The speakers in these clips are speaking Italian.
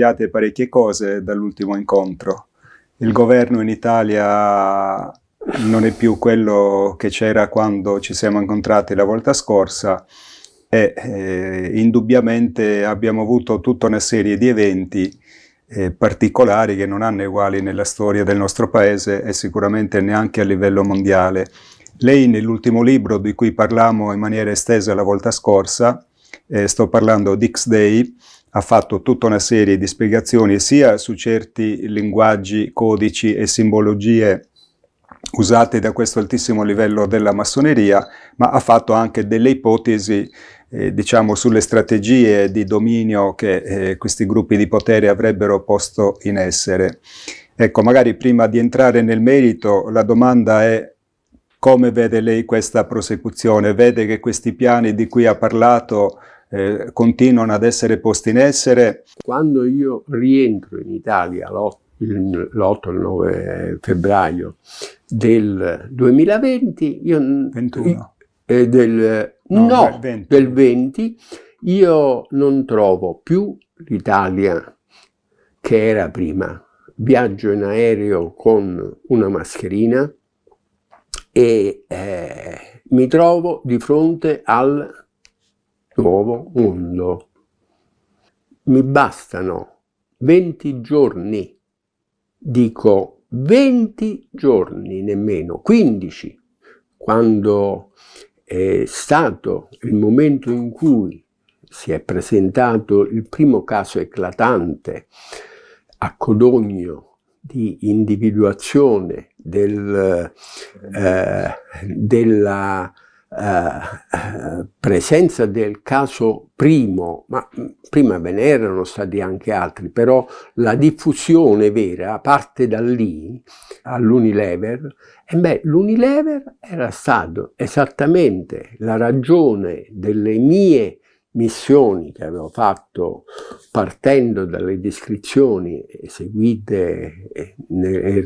cambiate parecchie cose dall'ultimo incontro. Il governo in Italia non è più quello che c'era quando ci siamo incontrati la volta scorsa e eh, indubbiamente abbiamo avuto tutta una serie di eventi eh, particolari che non hanno uguali nella storia del nostro paese e sicuramente neanche a livello mondiale. Lei nell'ultimo libro di cui parlammo in maniera estesa la volta scorsa, eh, sto parlando di X-Day, ha fatto tutta una serie di spiegazioni sia su certi linguaggi, codici e simbologie usate da questo altissimo livello della massoneria, ma ha fatto anche delle ipotesi eh, diciamo sulle strategie di dominio che eh, questi gruppi di potere avrebbero posto in essere. Ecco, magari prima di entrare nel merito, la domanda è come vede lei questa prosecuzione? Vede che questi piani di cui ha parlato eh, continuano ad essere posti in essere. Quando io rientro in Italia l'8 il 9 febbraio del 2020, io, 21. Eh, del, no, no, 20. del 20, io non trovo più l'Italia che era prima. Viaggio in aereo con una mascherina e eh, mi trovo di fronte al nuovo mondo. Mi bastano 20 giorni, dico 20 giorni nemmeno, 15, quando è stato il momento in cui si è presentato il primo caso eclatante a Codogno di individuazione del, eh, della eh, presenza del caso primo, ma mm, prima ve ne erano stati anche altri, però la diffusione vera parte da lì, all'Unilever, e beh, l'Unilever era stato esattamente la ragione delle mie missioni che avevo fatto partendo dalle descrizioni eseguite e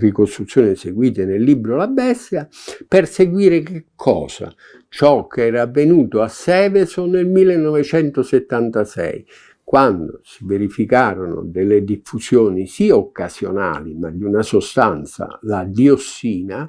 ricostruzioni eseguite nel libro La Bestia per seguire che cosa? Ciò che era avvenuto a Seveso nel 1976 quando si verificarono delle diffusioni sia occasionali ma di una sostanza, la diossina,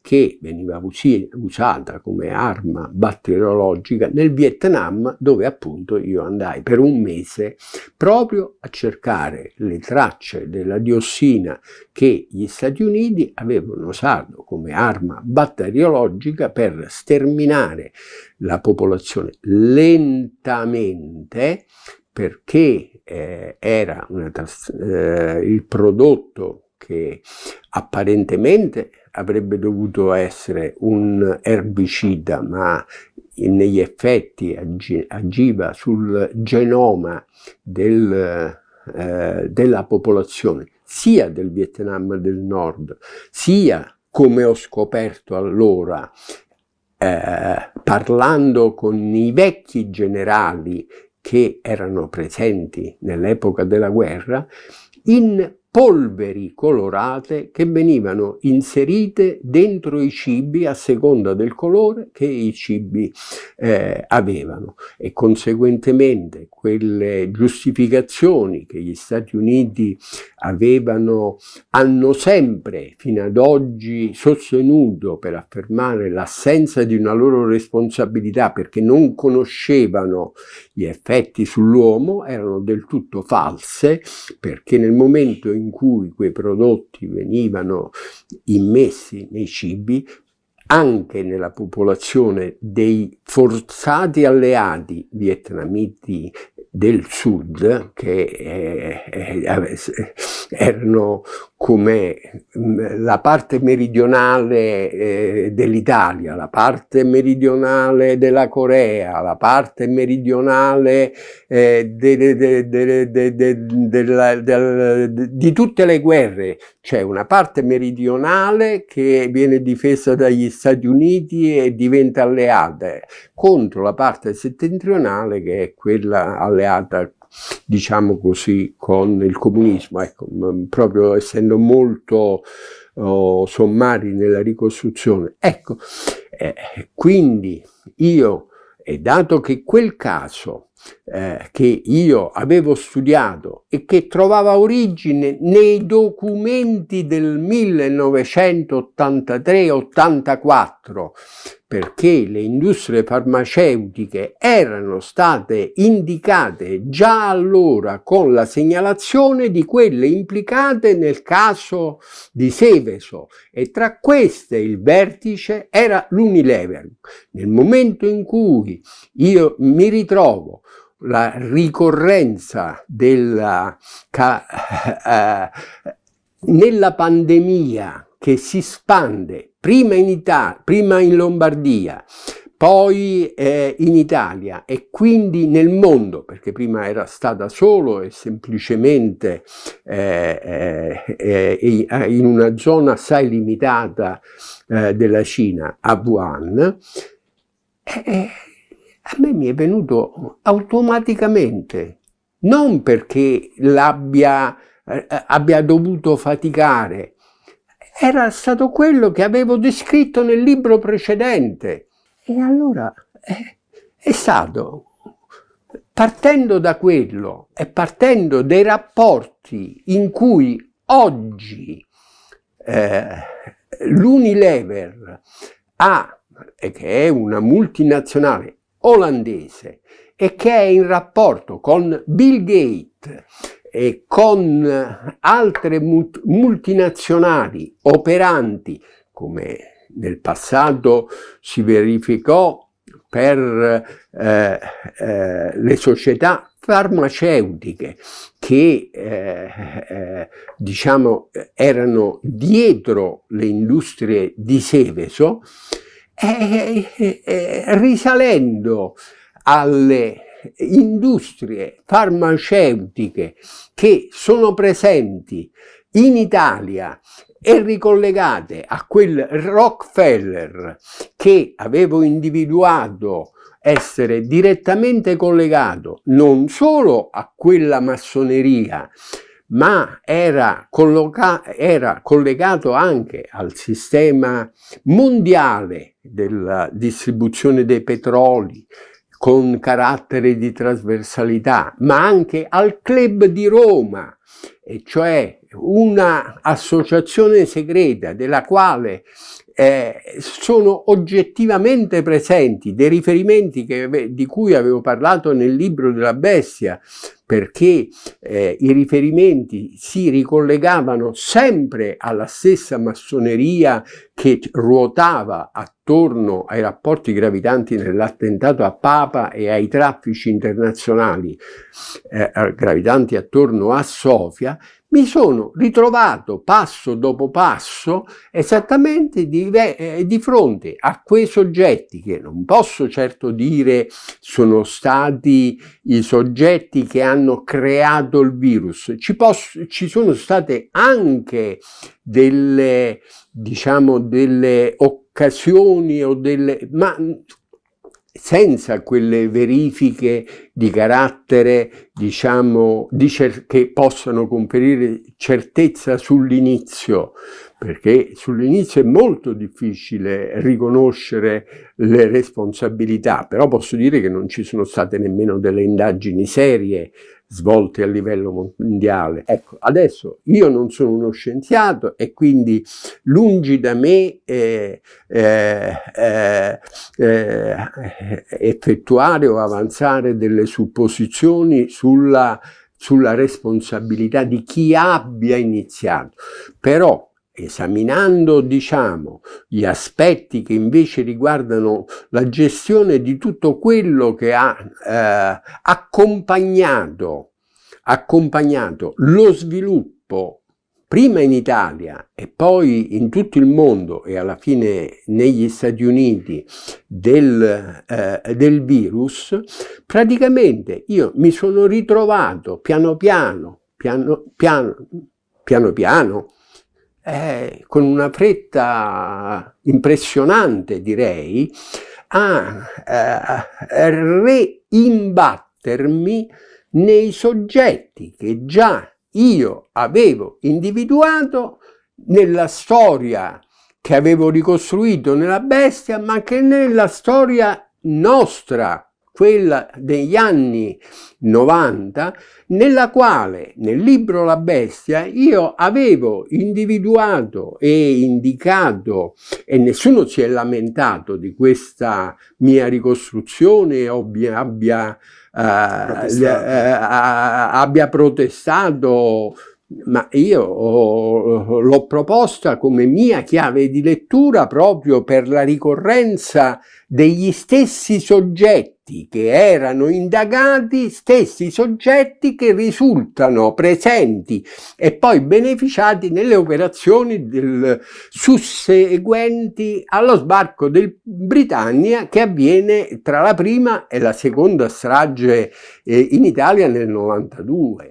che veniva usata come arma batteriologica nel Vietnam dove appunto io andai per un mese proprio a cercare le tracce della diossina che gli Stati Uniti avevano usato come arma batteriologica per sterminare la popolazione lentamente perché eh, era una, eh, il prodotto che apparentemente avrebbe dovuto essere un erbicida, ma negli effetti agiva sul genoma del, eh, della popolazione, sia del Vietnam del Nord, sia, come ho scoperto allora, eh, parlando con i vecchi generali che erano presenti nell'epoca della guerra in polveri colorate che venivano inserite dentro i cibi a seconda del colore che i cibi eh, avevano e conseguentemente quelle giustificazioni che gli Stati Uniti avevano, hanno sempre fino ad oggi sostenuto per affermare l'assenza di una loro responsabilità perché non conoscevano gli effetti sull'uomo erano del tutto false perché nel momento in in cui quei prodotti venivano immessi nei cibi anche nella popolazione dei forzati alleati vietnamiti del sud che eh, eh, eh erano come mm, la parte meridionale eh, dell'Italia, la parte meridionale della Corea, la parte meridionale di tutte le guerre. C'è una parte meridionale che viene difesa dagli Stati Uniti e diventa alleata contro la parte settentrionale che è quella alleata creata, diciamo così, con il comunismo, ecco, proprio essendo molto oh, sommari nella ricostruzione. Ecco, eh, quindi io, e dato che quel caso eh, che io avevo studiato e che trovava origine nei documenti del 1983-84, perché le industrie farmaceutiche erano state indicate già allora con la segnalazione di quelle implicate nel caso di Seveso e tra queste il vertice era l'Unilever. Nel momento in cui io mi ritrovo la ricorrenza della, eh, eh, nella pandemia che si spande prima in, Italia, prima in Lombardia, poi eh, in Italia e quindi nel mondo, perché prima era stata solo e semplicemente eh, eh, eh, eh in una zona assai limitata della Cina, a Wuhan, a me mi è venuto automaticamente, non perché l'abbia eh, abbia dovuto faticare, era stato quello che avevo descritto nel libro precedente. E allora eh, è stato, partendo da quello e partendo dai rapporti in cui oggi eh, l'Unilever ha, e che è una multinazionale olandese e che è in rapporto con Bill Gates e con altre multinazionali operanti, come nel passato si verificò per eh, eh, le società farmaceutiche che eh, eh diciamo erano dietro le industrie di Seveso e, eh, e, eh, eh, risalendo alle industrie farmaceutiche che sono presenti in Italia e ricollegate a quel Rockefeller che avevo individuato essere direttamente collegato non solo a quella massoneria ma era, era, collegato anche al sistema mondiale della distribuzione dei petroli con carattere di trasversalità, ma anche al club di Roma, e cioè un'associazione segreta della quale eh, sono oggettivamente presenti dei riferimenti che, di cui avevo parlato nel libro della bestia, perché eh, i riferimenti si ricollegavano sempre alla stessa massoneria che ruotava attorno ai rapporti gravitanti nell'attentato a Papa e ai traffici internazionali eh, eh gravitanti attorno a Sofia, mi sono ritrovato passo dopo passo esattamente di, eh, di, fronte a quei soggetti che non posso certo dire sono stati i soggetti che hanno hanno creato il virus. Ci, posso, ci sono state anche delle, diciamo, delle occasioni o delle... ma senza quelle verifiche di carattere, diciamo, di che possano conferire certezza sull'inizio, perché sull'inizio è molto difficile riconoscere le responsabilità, però posso dire che non ci sono state nemmeno delle indagini serie svolte a livello mondiale. Ecco, adesso io non sono uno scienziato e quindi lungi da me eh, eh, eh, eh effettuare o avanzare delle supposizioni sulla, sulla responsabilità di chi abbia iniziato, però esaminando diciamo, gli aspetti che invece riguardano la gestione di tutto quello che ha eh, accompagnato, accompagnato lo sviluppo prima in Italia e poi in tutto il mondo e alla fine negli Stati Uniti del, eh, del, virus, praticamente io mi sono ritrovato piano piano, piano piano, piano piano, eh, con una fretta impressionante direi, a eh, reimbattermi nei soggetti che già io avevo individuato nella storia che avevo ricostruito nella bestia, ma che nella storia nostra quella degli anni 90, nella quale nel libro La bestia io avevo individuato e indicato, e nessuno si è lamentato di questa mia ricostruzione o abbia, eh, protestato. Eh, eh abbia protestato ma io l'ho proposta come mia chiave di lettura proprio per la ricorrenza degli stessi soggetti che erano indagati, stessi soggetti che risultano presenti e poi beneficiati nelle operazioni del, susseguenti allo sbarco del Britannia che avviene tra la prima e la seconda strage eh, in Italia nel 92.